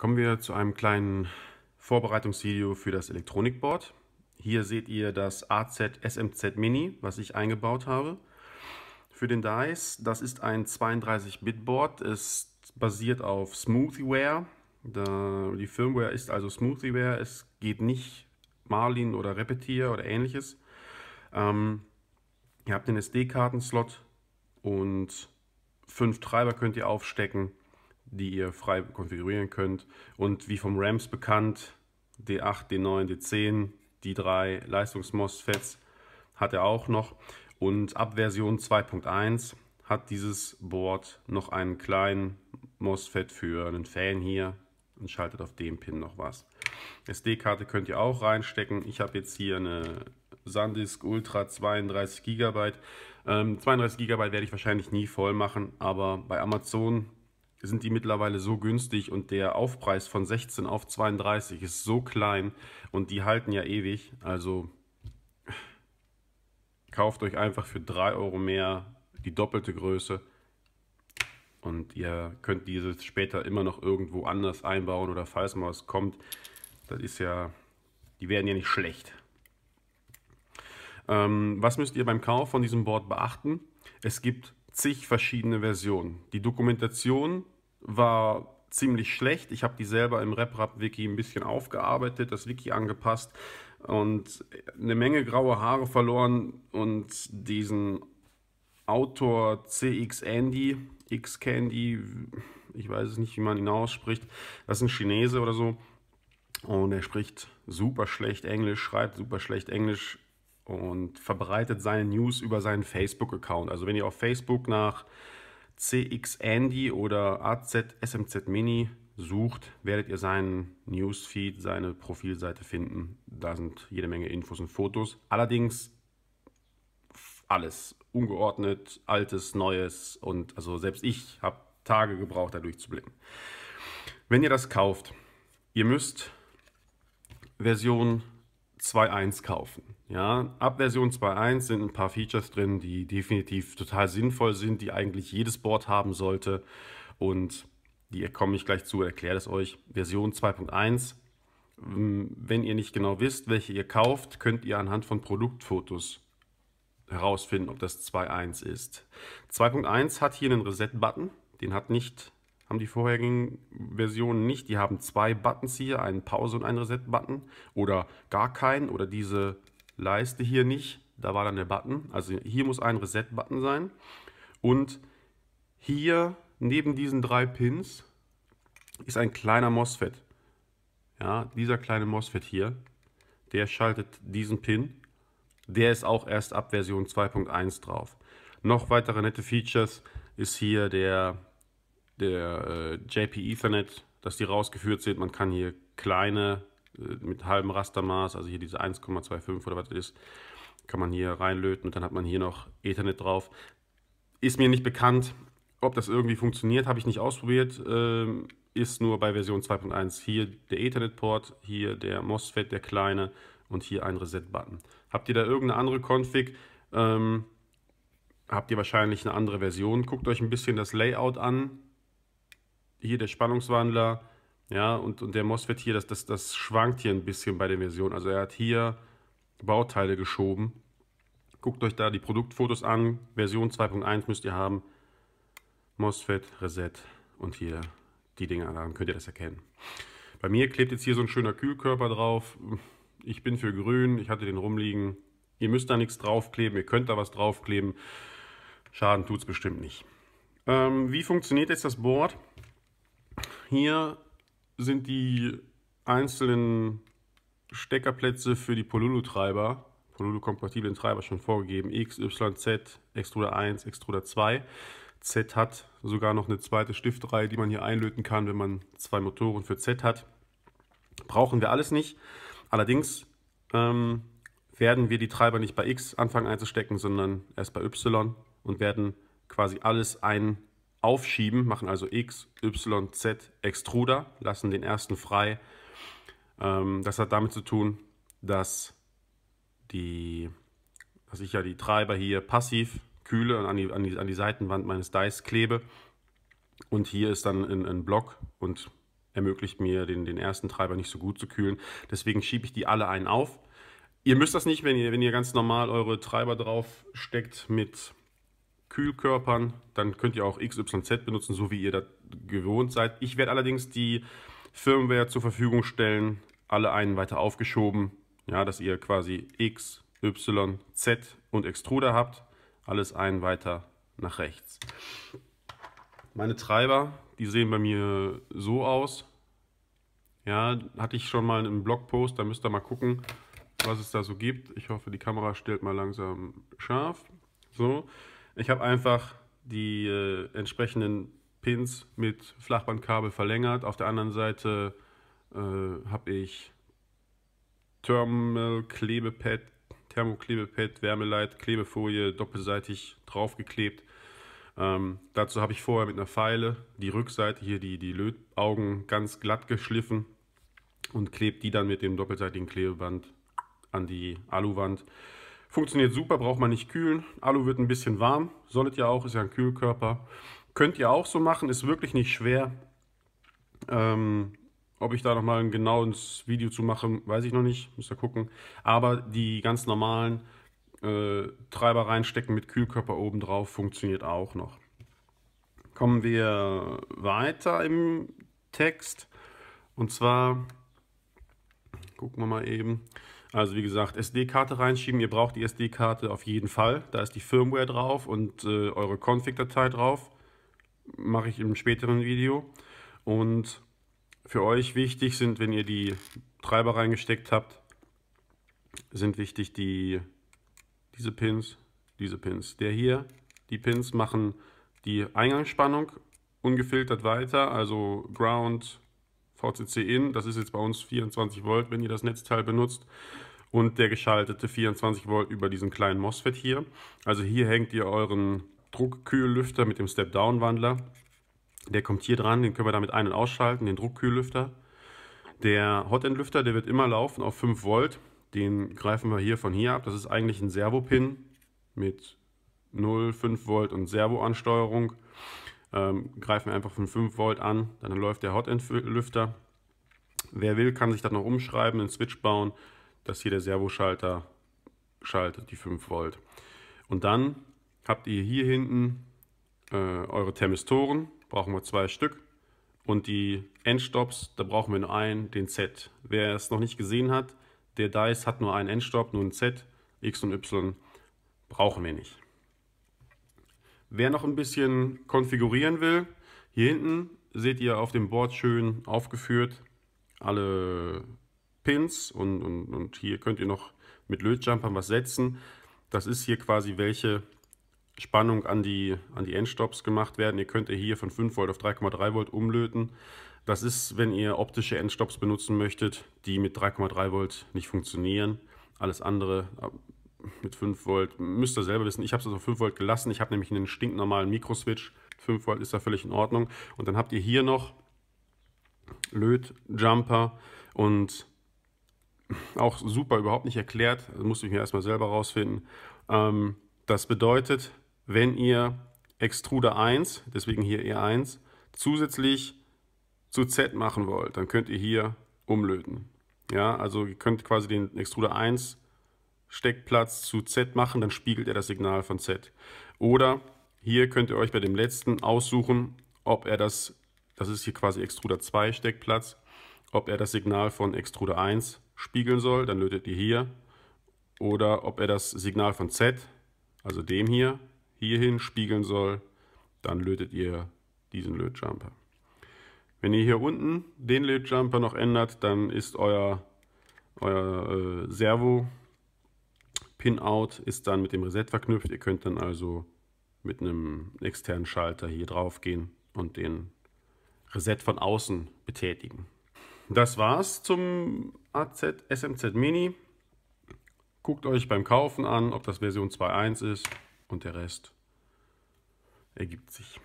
Kommen wir zu einem kleinen Vorbereitungsvideo für das Elektronikboard. Hier seht ihr das AZ SMZ Mini, was ich eingebaut habe. Für den DICE, das ist ein 32-Bit-Board, Es basiert auf Smoothieware. Die Firmware ist also Smoothieware, es geht nicht Marlin oder Repetier oder ähnliches. Ähm, ihr habt den SD-Karten-Slot und fünf Treiber könnt ihr aufstecken die ihr frei konfigurieren könnt. Und wie vom Rams bekannt, D8, D9, D10, die drei Leistungs-MOSFETs hat er auch noch. Und ab Version 2.1 hat dieses Board noch einen kleinen MOSFET für einen Fan hier und schaltet auf dem Pin noch was. SD-Karte könnt ihr auch reinstecken. Ich habe jetzt hier eine SanDisk Ultra 32 GB. Ähm, 32 GB werde ich wahrscheinlich nie voll machen, aber bei Amazon sind die mittlerweile so günstig und der Aufpreis von 16 auf 32 ist so klein und die halten ja ewig. Also kauft euch einfach für 3 Euro mehr die doppelte Größe und ihr könnt diese später immer noch irgendwo anders einbauen oder falls mal was kommt, das ist ja, die werden ja nicht schlecht. Ähm, was müsst ihr beim Kauf von diesem Board beachten? Es gibt zig verschiedene Versionen. Die Dokumentation war ziemlich schlecht. Ich habe die selber im RepRap-Wiki ein bisschen aufgearbeitet, das Wiki angepasst und eine Menge graue Haare verloren und diesen Autor CX Andy, X Candy, ich weiß es nicht, wie man ihn ausspricht, das ist ein Chinese oder so und er spricht super schlecht Englisch, schreibt super schlecht Englisch, und verbreitet seine News über seinen Facebook-Account. Also wenn ihr auf Facebook nach CX Andy oder AZ SMZ Mini sucht, werdet ihr seinen Newsfeed, seine Profilseite finden. Da sind jede Menge Infos und Fotos. Allerdings alles ungeordnet, altes, neues und also selbst ich habe Tage gebraucht, da durchzublicken. Wenn ihr das kauft, ihr müsst Version 2.1 kaufen. Ja, ab Version 2.1 sind ein paar Features drin, die definitiv total sinnvoll sind, die eigentlich jedes Board haben sollte. Und die komme ich gleich zu, erkläre es euch. Version 2.1. Ähm, wenn ihr nicht genau wisst, welche ihr kauft, könnt ihr anhand von Produktfotos herausfinden, ob das 2.1 ist. 2.1 hat hier einen Reset-Button. Den hat nicht, haben die vorherigen Versionen nicht. Die haben zwei Buttons hier, einen Pause- und einen Reset-Button oder gar keinen oder diese Leiste hier nicht, da war dann der Button. Also hier muss ein Reset-Button sein. Und hier neben diesen drei Pins ist ein kleiner MOSFET. Ja, dieser kleine MOSFET hier, der schaltet diesen Pin. Der ist auch erst ab Version 2.1 drauf. Noch weitere nette Features ist hier der, der äh, JP Ethernet, dass die rausgeführt sind. Man kann hier kleine äh, mit halbem Rastermaß, also hier diese 1,25 oder was das ist, kann man hier reinlöten und dann hat man hier noch Ethernet drauf. Ist mir nicht bekannt, ob das irgendwie funktioniert, habe ich nicht ausprobiert. Ähm, ist nur bei Version 2.1 hier der Ethernet-Port, hier der MOSFET, der kleine und hier ein Reset-Button. Habt ihr da irgendeine andere Config? Ähm, habt ihr wahrscheinlich eine andere Version. Guckt euch ein bisschen das Layout an. Hier der Spannungswandler, ja, und, und der MOSFET hier, das, das, das schwankt hier ein bisschen bei der Version. Also er hat hier Bauteile geschoben. Guckt euch da die Produktfotos an. Version 2.1 müsst ihr haben. MOSFET, Reset und hier die Dinger. Daran könnt ihr das erkennen. Bei mir klebt jetzt hier so ein schöner Kühlkörper drauf. Ich bin für grün, ich hatte den rumliegen. Ihr müsst da nichts draufkleben, ihr könnt da was draufkleben. Schaden tut es bestimmt nicht. Ähm, wie funktioniert jetzt das Board? Hier sind die einzelnen Steckerplätze für die Polulu-Treiber, Polulu-kompatiblen Treiber schon vorgegeben. X, Y, Z, Extruder 1, Extruder 2. Z hat sogar noch eine zweite Stiftreihe, die man hier einlöten kann, wenn man zwei Motoren für Z hat. Brauchen wir alles nicht. Allerdings ähm, werden wir die Treiber nicht bei X anfangen einzustecken, sondern erst bei Y und werden quasi alles einstecken aufschieben, machen also X, Y, Z Extruder, lassen den ersten frei. Ähm, das hat damit zu tun, dass, die, dass ich ja die Treiber hier passiv kühle und an die, an die, an die Seitenwand meines Dice klebe. Und hier ist dann ein, ein Block und ermöglicht mir, den, den ersten Treiber nicht so gut zu kühlen. Deswegen schiebe ich die alle einen auf. Ihr müsst das nicht, wenn ihr, wenn ihr ganz normal eure Treiber drauf steckt mit Kühlkörpern. Dann könnt ihr auch XYZ benutzen, so wie ihr das gewohnt seid. Ich werde allerdings die Firmware zur Verfügung stellen, alle einen weiter aufgeschoben, ja, dass ihr quasi X, Y, Z und Extruder habt. Alles einen weiter nach rechts. Meine Treiber, die sehen bei mir so aus. Ja, hatte ich schon mal einen Blogpost, da müsst ihr mal gucken, was es da so gibt. Ich hoffe, die Kamera stellt mal langsam scharf. So, ich habe einfach die äh, entsprechenden Pins mit Flachbandkabel verlängert. Auf der anderen Seite äh, habe ich thermal Thermoklebepad, Wärmeleit, Klebefolie doppelseitig draufgeklebt. Ähm, dazu habe ich vorher mit einer Feile die Rückseite hier, die, die Lötaugen ganz glatt geschliffen und klebe die dann mit dem doppelseitigen Klebeband an die Aluwand. Funktioniert super, braucht man nicht kühlen. Alu wird ein bisschen warm, solltet ihr auch, ist ja ein Kühlkörper. Könnt ihr auch so machen, ist wirklich nicht schwer. Ähm, ob ich da nochmal ein genaues Video zu mache, weiß ich noch nicht, müsst ihr gucken. Aber die ganz normalen äh, Treiber reinstecken mit Kühlkörper oben drauf funktioniert auch noch. Kommen wir weiter im Text. Und zwar, gucken wir mal eben, also wie gesagt, SD-Karte reinschieben. Ihr braucht die SD-Karte auf jeden Fall. Da ist die Firmware drauf und äh, eure Config-Datei drauf. Mache ich im späteren Video. Und für euch wichtig sind, wenn ihr die Treiber reingesteckt habt, sind wichtig die, diese Pins, diese Pins. Der hier, die Pins machen die Eingangsspannung ungefiltert weiter, also Ground, VCC-In, das ist jetzt bei uns 24 Volt, wenn ihr das Netzteil benutzt und der geschaltete 24 Volt über diesen kleinen MOSFET hier. Also hier hängt ihr euren Druckkühllüfter mit dem Step-Down-Wandler. Der kommt hier dran, den können wir damit ein- und ausschalten, den Druckkühllüfter. Der Hotend-Lüfter, der wird immer laufen auf 5 Volt. Den greifen wir hier von hier ab. Das ist eigentlich ein Servo-Pin mit 0, 5 Volt und Servo-Ansteuerung ähm, greifen wir einfach von 5 Volt an, dann läuft der Hotend-Lüfter. Wer will, kann sich das noch umschreiben, einen Switch bauen, dass hier der Servoschalter schaltet, die 5 Volt. Und dann habt ihr hier hinten äh, eure Thermistoren, brauchen wir zwei Stück. Und die Endstops, da brauchen wir nur einen, den Z. Wer es noch nicht gesehen hat, der DICE hat nur einen Endstop, nur ein Z, X und Y brauchen wir nicht. Wer noch ein bisschen konfigurieren will, hier hinten seht ihr auf dem Board schön aufgeführt alle Pins und, und, und hier könnt ihr noch mit Lötjumpern was setzen. Das ist hier quasi welche Spannung an die, an die Endstops gemacht werden. Ihr könnt ihr hier von 5 Volt auf 3,3 Volt umlöten. Das ist, wenn ihr optische Endstops benutzen möchtet, die mit 3,3 Volt nicht funktionieren. Alles andere mit 5 Volt, müsst ihr selber wissen, ich habe es auf also 5 Volt gelassen, ich habe nämlich einen stinknormalen Mikroswitch, 5 Volt ist da völlig in Ordnung und dann habt ihr hier noch Lötjumper und auch super überhaupt nicht erklärt, das musste ich mir erstmal selber rausfinden. Ähm, das bedeutet, wenn ihr Extruder 1, deswegen hier E1, zusätzlich zu Z machen wollt, dann könnt ihr hier umlöten. Ja, also ihr könnt quasi den Extruder 1 Steckplatz zu Z machen, dann spiegelt er das Signal von Z. Oder hier könnt ihr euch bei dem letzten aussuchen, ob er das, das ist hier quasi Extruder 2 Steckplatz, ob er das Signal von Extruder 1 spiegeln soll, dann lötet ihr hier. Oder ob er das Signal von Z, also dem hier, hierhin spiegeln soll, dann lötet ihr diesen Lötjumper. Wenn ihr hier unten den Lötjumper noch ändert, dann ist euer, euer äh, Servo Pinout ist dann mit dem Reset verknüpft. Ihr könnt dann also mit einem externen Schalter hier drauf gehen und den Reset von außen betätigen. Das war's zum AZ SMZ Mini. Guckt euch beim Kaufen an, ob das Version 2.1 ist und der Rest ergibt sich.